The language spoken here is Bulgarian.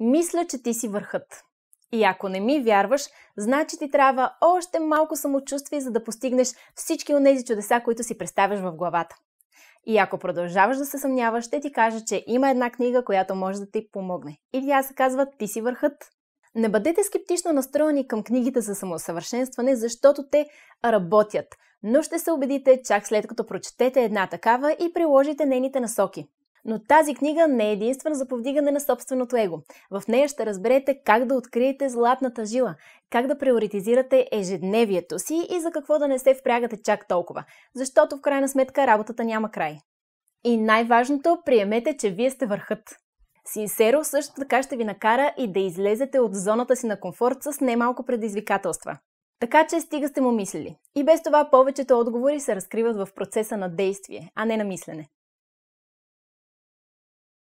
Мисля, че ти си върхът. И ако не ми вярваш, значи ти трябва още малко самочувствие, за да постигнеш всички от тези чудеса, които си представяш в главата. И ако продължаваш да се съмняваш, ще ти кажа, че има една книга, която може да ти помогне. И тя се казва Ти си върхът. Не бъдете скептично настроени към книгите за самосъвършенстване, защото те работят. Но ще се убедите чак след като прочетете една такава и приложите нейните насоки. Но тази книга не е единствена за повдигане на собственото его. В нея ще разберете как да откриете златната жила, как да приоритизирате ежедневието си и за какво да не се впрягате чак толкова. Защото в крайна сметка работата няма край. И най-важното, приемете, че вие сте върхът. Синсеро също така ще ви накара и да излезете от зоната си на комфорт с немалко предизвикателства. Така че стига сте му мислили. И без това повечето отговори се разкриват в процеса на действие, а не на мислене.